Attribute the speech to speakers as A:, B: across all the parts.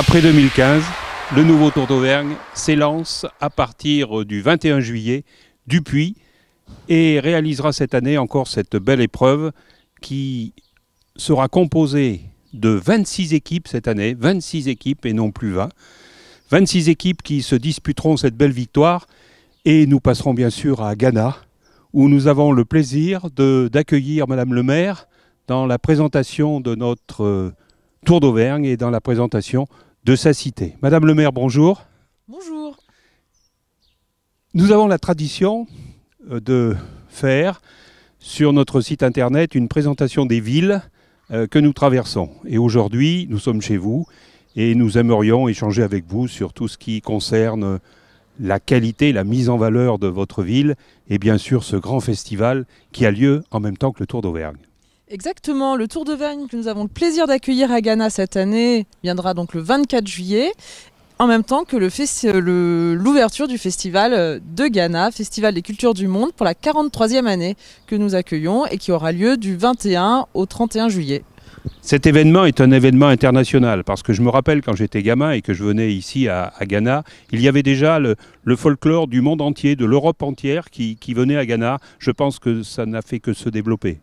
A: Après 2015, le nouveau Tour d'Auvergne s'élance à partir du 21 juillet du Puy et réalisera cette année encore cette belle épreuve qui sera composée de 26 équipes cette année, 26 équipes et non plus 20. 26 équipes qui se disputeront cette belle victoire et nous passerons bien sûr à Ghana où nous avons le plaisir d'accueillir Madame le maire dans la présentation de notre euh, Tour d'Auvergne et dans la présentation de sa cité. Madame le maire, bonjour. Bonjour. Nous avons la tradition euh, de faire sur notre site internet une présentation des villes euh, que nous traversons. Et aujourd'hui, nous sommes chez vous et nous aimerions échanger avec vous sur tout ce qui concerne la qualité, la mise en valeur de votre ville et bien sûr ce grand festival qui a lieu en même temps que le Tour d'Auvergne.
B: Exactement, le Tour de Vagne que nous avons le plaisir d'accueillir à Ghana cette année viendra donc le 24 juillet en même temps que l'ouverture du festival euh, de Ghana, Festival des cultures du monde, pour la 43e année que nous accueillons et qui aura lieu du 21 au 31 juillet.
A: Cet événement est un événement international parce que je me rappelle quand j'étais gamin et que je venais ici à, Ghana, il y avait déjà le, folklore du monde entier, de l'Europe entière qui venait à Ghana. Je pense que ça n'a fait que se développer.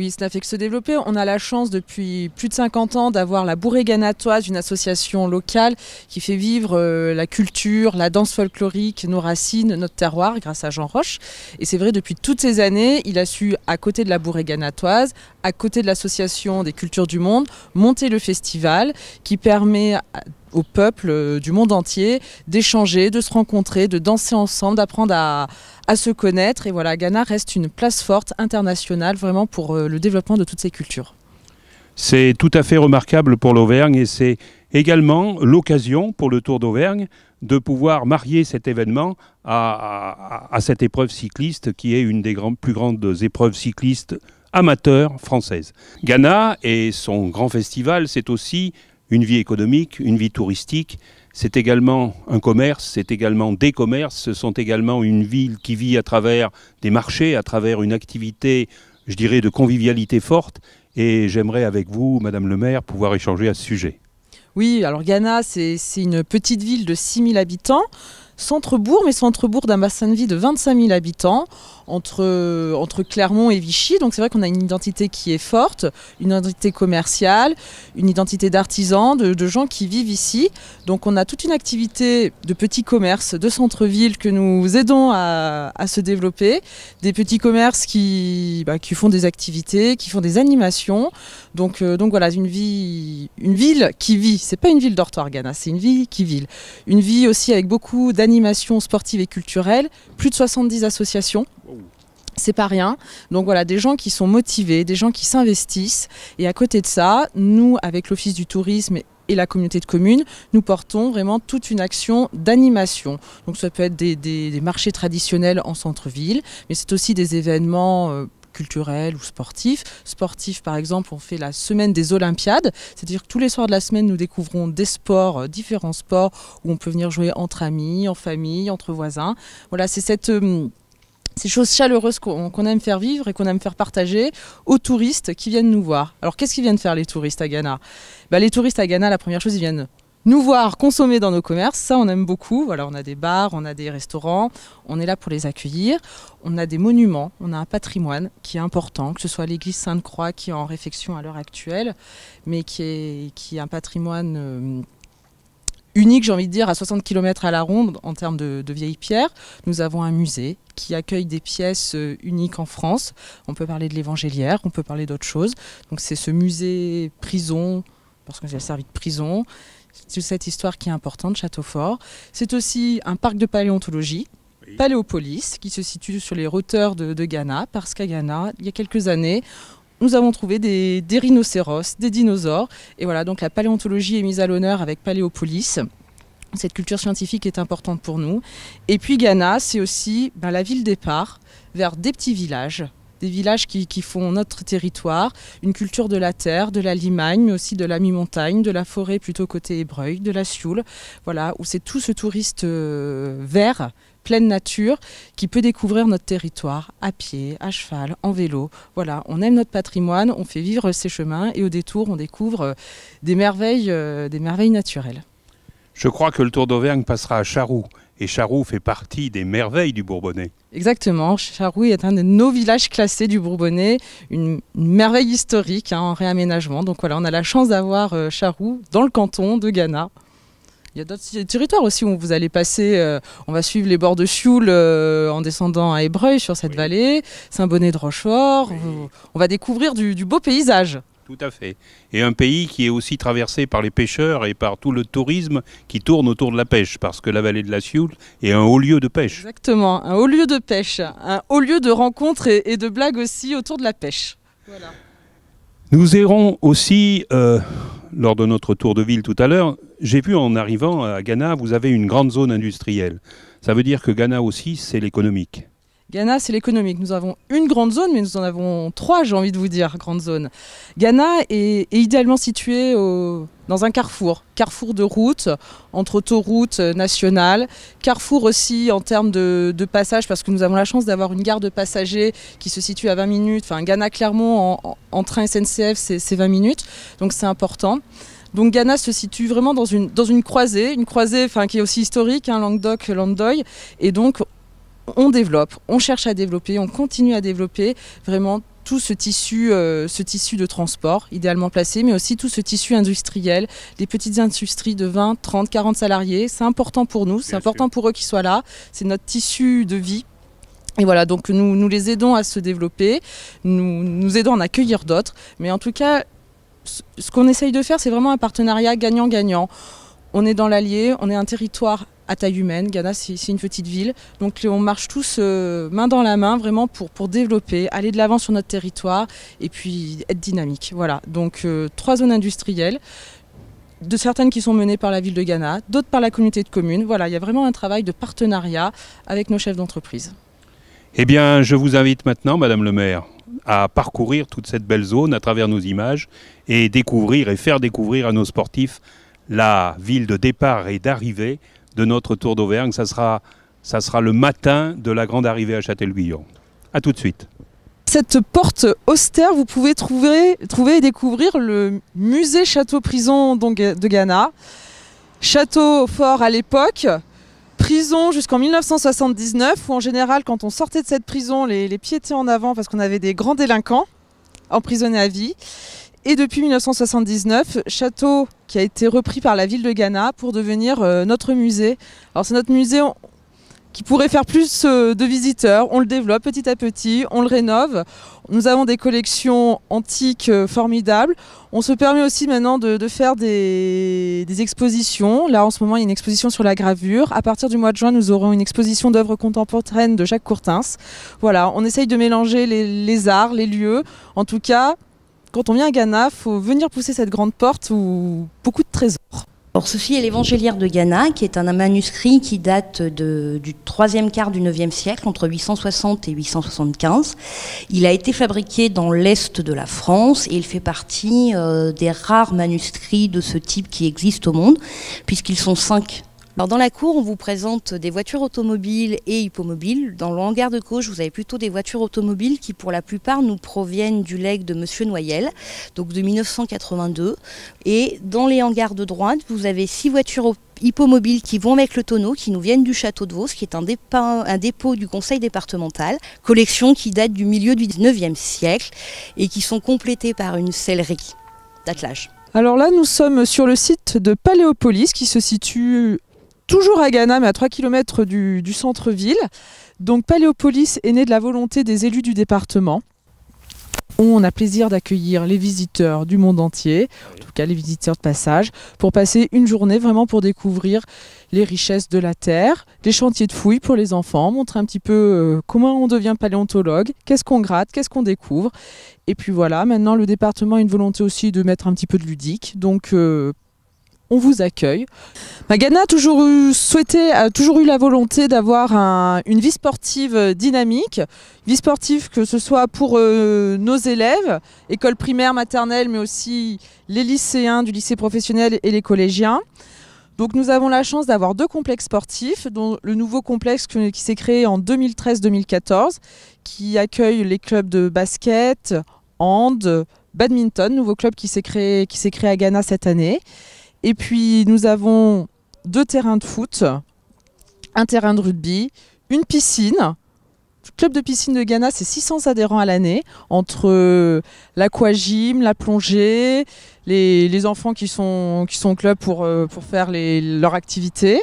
B: Oui, cela fait que se développer. On a la chance depuis plus de 50 ans d'avoir la Bourrée Ganatoise, une association locale qui fait vivre euh, la culture, la danse folklorique, nos racines, notre terroir grâce à Jean Roche. Et c'est vrai, depuis toutes ces années, il a su, à côté de la Bourrée Ganatoise, à côté de l'association des cultures du monde, monter le festival qui permet au peuple euh, du monde entier d'échanger, de se rencontrer, de danser ensemble, d'apprendre à, à, se connaître. Et voilà, Ghana reste une place forte internationale vraiment pour euh, le développement de toutes ces
A: cultures. C'est tout à fait remarquable pour l'Auvergne et c'est également l'occasion pour le Tour d'Auvergne de pouvoir marier cet événement à, à, cette épreuve cycliste qui est une des plus grandes épreuves cyclistes amateurs françaises. Ghana et son grand festival, c'est aussi une vie économique, une vie touristique. C'est également un commerce, c'est également des commerces, ce sont également une ville qui vit à travers des marchés, à travers une activité, je dirais, de convivialité forte. Et j'aimerais avec vous, Madame le maire, pouvoir échanger à ce sujet.
B: Oui, alors Ghana, c'est une petite ville de 6000 habitants centre-bourg, mais centre-bourg d'un bassin de vie de 25 000 habitants, entre, entre Clermont et Vichy. Donc c'est vrai qu'on a une identité qui est forte, une identité commerciale, une identité d'artisans, de, gens qui vivent ici. Donc on a toute une activité de petits commerces, de centre-ville que nous aidons à, à, se développer. Des petits commerces qui, bah, qui font des activités, qui font des animations. Donc, euh, donc voilà, une, vie, une ville qui vit. C'est pas une ville d'Orto c'est une ville qui vit. Une vie aussi avec beaucoup d'animations animation sportive et culturelle, plus de 70 associations. C'est pas rien. Donc voilà, des gens qui sont motivés, des gens qui s'investissent. Et à côté de ça, nous, avec l'Office du tourisme et la communauté de communes, nous portons vraiment toute une action d'animation. Donc ça peut être des, marchés traditionnels en centre-ville, mais c'est aussi des événements... Euh, culturel ou sportif. Sportif, par exemple, on fait la semaine des Olympiades, c'est-à-dire que tous les soirs de la semaine, nous découvrons des sports, euh, différents sports, où on peut venir jouer entre amis, en famille, entre voisins. Voilà, c'est cette euh, ces choses chaleureuses qu'on aime faire vivre et qu'on aime faire partager aux touristes qui viennent nous voir. Alors qu'est-ce qu'ils viennent faire les touristes à Ghana bah, Les touristes à Ghana, la première chose, ils viennent nous voir consommer dans nos commerces, ça on aime beaucoup. Voilà, on a des bars, on a des restaurants, on est là pour les accueillir. On a des monuments, on a un patrimoine qui est important, que ce soit l'église Sainte-Croix qui est en réfection à l'heure actuelle, mais qui est, qui est un patrimoine euh, unique, j'ai envie de dire, à 60 km à la ronde en termes de, vieilles pierres. Nous avons un musée qui accueille des pièces euh, uniques en France. On peut parler de l'évangélière, on peut parler d'autres choses. Donc c'est ce musée prison, parce que j'ai servi de prison. C'est cette histoire qui est importante, Châteaufort. C'est aussi un parc de paléontologie, Paléopolis, qui se situe sur les routeurs de, Ghana, parce qu'à Ghana, il y a quelques années, nous avons trouvé des, rhinocéros, des dinosaures. Et voilà, donc la paléontologie est mise à l'honneur avec Paléopolis. Cette culture scientifique est importante pour nous. Et puis Ghana, c'est aussi ben, la ville départ vers des petits villages des villages qui, font notre territoire, une culture de la terre, de la limagne, mais aussi de la mi-montagne, de la forêt plutôt côté hébreuil, de la Sioule, voilà, où c'est tout ce touriste euh, vert, pleine nature, qui peut découvrir notre territoire à pied, à cheval, en vélo. Voilà, on aime notre patrimoine, on fait vivre ses chemins et au détour, on découvre euh, des merveilles, euh, des merveilles naturelles.
A: Je crois que le Tour d'Auvergne passera à Charroux et Charroux fait partie des merveilles du Bourbonnais.
B: Exactement, Charroux est un de nos villages classés du Bourbonnais, une, merveille historique hein, en réaménagement. Donc voilà, on a la chance d'avoir euh, Charoux Charroux dans le canton de Ghana. Il y a d'autres territoires aussi où vous allez passer, euh, on va suivre les bords de Sioule euh, en descendant à Ébreuil sur cette vallée, Saint-Bonnet de Rochefort, on va découvrir du beau paysage.
A: Tout à fait. Et un pays qui est aussi traversé par les pêcheurs et par tout le tourisme qui tourne autour de la pêche, parce que la vallée de la Sioule est un haut lieu de pêche.
B: Exactement, un haut lieu de pêche, un haut lieu de rencontres et, de blagues aussi autour de la pêche.
A: Nous irons aussi, euh, lors de notre tour de ville tout à l'heure, j'ai vu en arrivant à Ghana, vous avez une grande zone industrielle. Ça veut dire que Ghana aussi, c'est l'économique.
B: Ghana, c'est l'économique. Nous avons une grande zone, mais nous en avons trois, j'ai envie de vous dire, grande zone. Ghana est, idéalement situé dans un carrefour, carrefour de route, entre autoroutes euh, nationales, carrefour aussi en termes de, passage, parce que nous avons la chance d'avoir une gare de passagers qui se situe à 20 minutes, enfin Ghana-Clermont en, train SNCF, c'est 20 minutes, donc c'est important. Donc Ghana se situe vraiment dans une, dans une croisée, une croisée enfin, qui est aussi historique, hein, Languedoc-Landoy, et donc on développe, on cherche à développer, on continue à développer vraiment tout ce tissu, euh, ce tissu de transport idéalement placé, mais aussi tout ce tissu industriel, les petites industries de 20, 30, 40 salariés. C'est important pour nous, c'est important pour eux qu'ils soient là. C'est notre tissu de vie et voilà, donc nous, nous, les aidons à se développer, nous, nous aidons à en accueillir d'autres. Mais en tout cas, ce qu'on essaye de faire, c'est vraiment un partenariat gagnant-gagnant. On est dans l'Allier, on est un territoire à taille humaine. Ghana, c'est une petite ville. Donc on marche tous euh, main dans la main vraiment pour, pour développer, aller de l'avant sur notre territoire et puis être dynamique. Voilà, donc euh, trois zones industrielles. De certaines qui sont menées par la ville de Ghana, d'autres par la communauté de communes. Voilà, il y a vraiment un travail de partenariat avec nos chefs d'entreprise.
A: Eh bien, je vous invite maintenant, Madame le maire, à parcourir toute cette belle zone à travers nos images et découvrir et faire découvrir à nos sportifs la ville de départ et d'arrivée de notre Tour d'Auvergne. Ça sera, ça sera le matin de la grande arrivée à Châtel-Guyon. A tout de suite.
B: Cette porte austère, vous pouvez trouver, trouver et découvrir le musée château-prison de Ghana. Château fort à l'époque, prison jusqu'en 1979, où en général, quand on sortait de cette prison, les, les pieds étaient en avant parce qu'on avait des grands délinquants emprisonnés à vie. Et depuis 1979, château qui a été repris par la ville de Ghana pour devenir euh, notre musée. Alors c'est notre musée qui pourrait faire plus euh, de visiteurs. On le développe petit à petit, on le rénove. Nous avons des collections antiques euh, formidables. On se permet aussi maintenant de, faire des, expositions. Là en ce moment il y a une exposition sur la gravure. À partir du mois de juin nous aurons une exposition d'œuvres contemporaines de Jacques Courtins. Voilà, on essaye de mélanger les arts, les lieux. En tout cas, quand on vient à Ghana, faut venir pousser cette grande porte ou beaucoup de trésors. Or, ceci est l'évangéliaire de
A: Ghana, qui est un manuscrit qui date du troisième quart du 9e siècle, entre 860 et 875. Il a été fabriqué dans l'Est de la France et il fait partie euh, des rares manuscrits de ce type qui existent au monde, puisqu'ils sont cinq dans la cour, on vous présente des voitures automobiles et hippomobiles. Dans le hangar de gauche, vous avez plutôt des voitures automobiles qui pour la plupart nous proviennent du legs de Monsieur Noyel, donc de 1982. Et dans les hangars de droite, vous avez six voitures hippomobiles qui vont avec le tonneau, qui nous viennent du château de Vos, qui est un, dépôt, un dépôt du conseil départemental, collection qui date du milieu du 19e siècle et qui sont complétées par une sellerie d'attelage.
B: Alors là, nous sommes sur le site de Paléopolis qui se situe toujours à Ghana, mais à 3 km du, centre-ville. Donc Paléopolis est né de la volonté des élus du département. On a plaisir d'accueillir les visiteurs du monde entier, en tout cas les visiteurs de passage, pour passer une journée vraiment pour découvrir les richesses de la terre, les chantiers de fouilles pour les enfants, montrer un petit peu euh, comment on devient paléontologue, qu'est-ce qu'on gratte, qu'est-ce qu'on découvre. Et puis voilà, maintenant le département a une volonté aussi de mettre un petit peu de ludique, donc euh, on vous accueille. Magana a toujours eu, souhaité, a toujours eu la volonté d'avoir une vie sportive euh, dynamique, vie sportive que ce soit pour euh, nos élèves, école primaire, maternelle, mais aussi les lycéens du lycée professionnel et les collégiens. Donc nous avons la chance d'avoir deux complexes sportifs, dont le nouveau complexe qui s'est créé en 2013-2014, qui accueille les clubs de basket, hand, badminton, nouveau club qui s'est créé, créé à Ghana cette année. Et puis nous avons deux terrains de foot, un terrain de rugby, une piscine. Le club de piscine de Ghana, c'est 600 adhérents à l'année, entre euh, l'aquagym, la plongée, les, enfants qui sont, qui au club euh, pour, faire les, leur activité.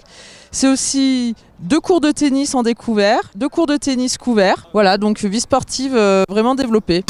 B: C'est aussi deux cours de tennis en découvert, deux cours de tennis couverts. Voilà, donc vie sportive euh, vraiment développée.